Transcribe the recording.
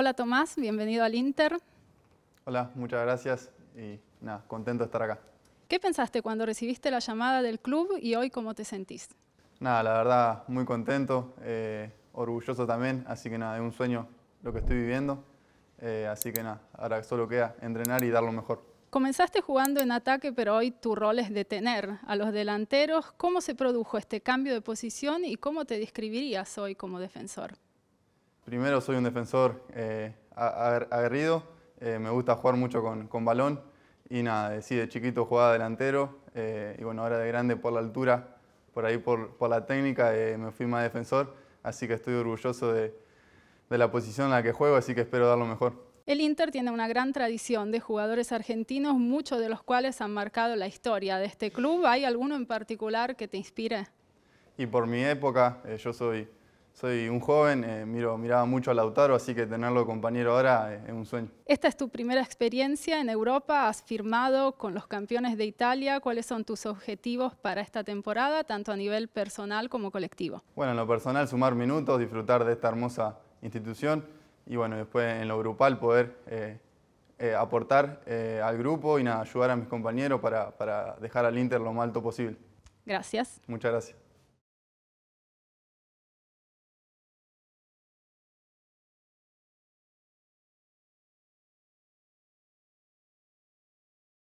Hola Tomás, bienvenido al Inter. Hola, muchas gracias y nada, contento de estar acá. ¿Qué pensaste cuando recibiste la llamada del club y hoy cómo te sentís? Nada, la verdad, muy contento, eh, orgulloso también, así que nada, es un sueño lo que estoy viviendo. Eh, así que nada, ahora solo queda entrenar y dar lo mejor. Comenzaste jugando en ataque, pero hoy tu rol es detener a los delanteros. ¿Cómo se produjo este cambio de posición y cómo te describirías hoy como defensor? primero soy un defensor eh, aguerrido, eh, me gusta jugar mucho con, balón y nada, de chiquito jugaba delantero eh, y bueno, ahora de grande por la altura, por ahí por, la técnica me fui más defensor, así que estoy orgulloso de, la posición en la que juego, así que espero dar lo mejor. El Inter tiene una gran tradición de jugadores argentinos, muchos de los cuales han marcado la historia de este club. ¿Hay alguno en particular que te inspire? Y por mi época, yo soy soy un joven, eh, miro, miraba mucho a Lautaro, así que tenerlo compañero ahora eh, es un sueño. Esta es tu primera experiencia en Europa, has firmado con los campeones de Italia. ¿Cuáles son tus objetivos para esta temporada, tanto a nivel personal como colectivo? Bueno, en lo personal, sumar minutos, disfrutar de esta hermosa institución y bueno, después en lo grupal poder eh, aportar al grupo y ayudar a mis compañeros para, para dejar al Inter lo más alto posible. Gracias. Muchas gracias.